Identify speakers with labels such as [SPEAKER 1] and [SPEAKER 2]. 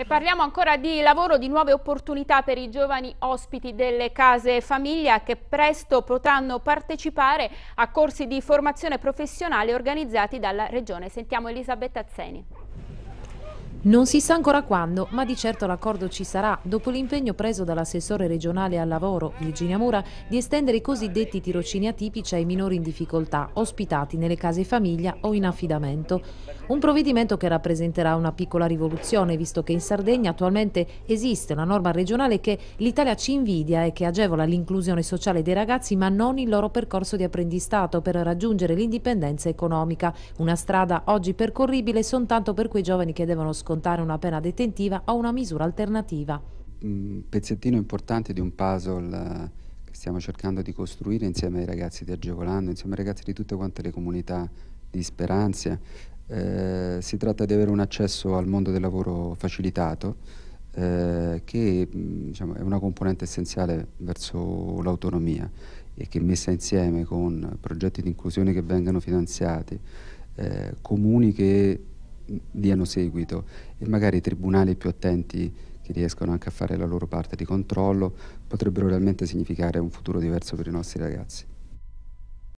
[SPEAKER 1] E parliamo ancora di lavoro, di nuove opportunità per i giovani ospiti delle case famiglia che presto potranno partecipare a corsi di formazione professionale organizzati dalla Regione. Sentiamo Elisabetta Azzeni.
[SPEAKER 2] Non si sa ancora quando, ma di certo l'accordo ci sarà, dopo l'impegno preso dall'assessore regionale al lavoro, Virginia Mura, di estendere i cosiddetti tirocini atipici ai minori in difficoltà, ospitati nelle case famiglia o in affidamento. Un provvedimento che rappresenterà una piccola rivoluzione, visto che in Sardegna attualmente esiste una norma regionale che l'Italia ci invidia e che agevola l'inclusione sociale dei ragazzi, ma non il loro percorso di apprendistato per raggiungere l'indipendenza economica, una strada oggi percorribile soltanto per quei giovani che devono scontare scontare una pena detentiva o una misura alternativa.
[SPEAKER 3] Un pezzettino importante di un puzzle eh, che stiamo cercando di costruire insieme ai ragazzi di Agevolando, insieme ai ragazzi di tutte quante le comunità di Speranzia. Eh, si tratta di avere un accesso al mondo del lavoro facilitato, eh, che mm, diciamo, è una componente essenziale verso l'autonomia e che messa insieme con progetti di inclusione che vengano finanziati, eh, comuni che diano seguito e magari i tribunali più attenti che riescono anche a fare la loro parte di controllo potrebbero realmente significare un futuro diverso per i nostri ragazzi.